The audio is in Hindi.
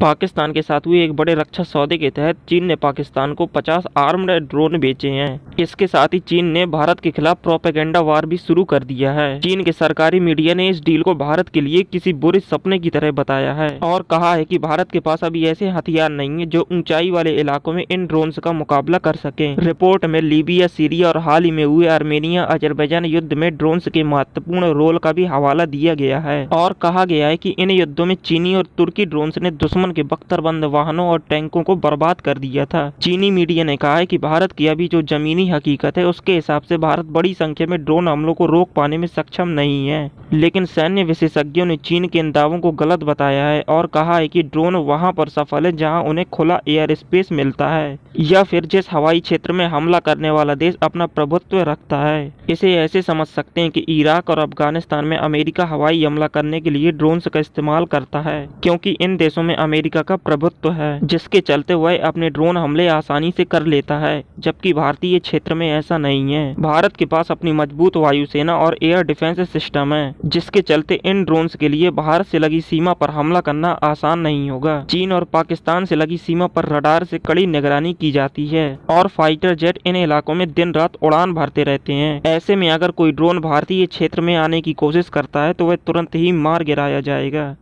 पाकिस्तान के साथ हुए एक बड़े रक्षा सौदे के तहत चीन ने पाकिस्तान को 50 आर्म्ड ड्रोन बेचे हैं इसके साथ ही चीन ने भारत के खिलाफ प्रोपेगेंडा वार भी शुरू कर दिया है चीन के सरकारी मीडिया ने इस डील को भारत के लिए किसी बुरे सपने की तरह बताया है और कहा है कि भारत के पास अभी ऐसे हथियार नहीं है जो ऊंचाई वाले इलाकों में इन ड्रोन का मुकाबला कर सके रिपोर्ट में लीबिया सीरिया और हाल ही में हुए आर्मेनिया अजरबैजान युद्ध में ड्रोन के महत्वपूर्ण रोल का भी हवाला दिया गया है और कहा गया है की इन युद्धों में चीनी और तुर्की ड्रोन ने दुश्मन दुश्मन के बख्तरबंद वाहनों और टैंकों को बर्बाद कर दिया था चीनी मीडिया ने कहा है कि भारत की अभी जो जमीनी हकीकत है उसके हिसाब से भारत बड़ी संख्या में ड्रोन हमलों को रोक पाने में सक्षम नहीं है लेकिन सैन्य विशेषज्ञों ने चीन के इन दावों को गलत बताया है और कहा है कि ड्रोन वहां पर सफल है जहां उन्हें खुला एयर स्पेस मिलता है या फिर जिस हवाई क्षेत्र में हमला करने वाला देश अपना प्रभुत्व रखता है इसे ऐसे समझ सकते हैं कि इराक और अफगानिस्तान में अमेरिका हवाई हमला करने के लिए ड्रोन का इस्तेमाल करता है क्योंकि इन देशों में अमेरिका का प्रभुत्व है जिसके चलते वह अपने ड्रोन हमले आसानी से कर लेता है जबकि भारतीय क्षेत्र में ऐसा नहीं है भारत के पास अपनी मजबूत वायुसेना और एयर डिफेंस सिस्टम है जिसके चलते इन ड्रोन्स के लिए भारत से लगी सीमा पर हमला करना आसान नहीं होगा चीन और पाकिस्तान से लगी सीमा पर रडार से कड़ी निगरानी की जाती है और फाइटर जेट इन इलाकों में दिन रात उड़ान भरते रहते हैं ऐसे में अगर कोई ड्रोन भारतीय क्षेत्र में आने की कोशिश करता है तो वह तुरंत ही मार गिराया जाएगा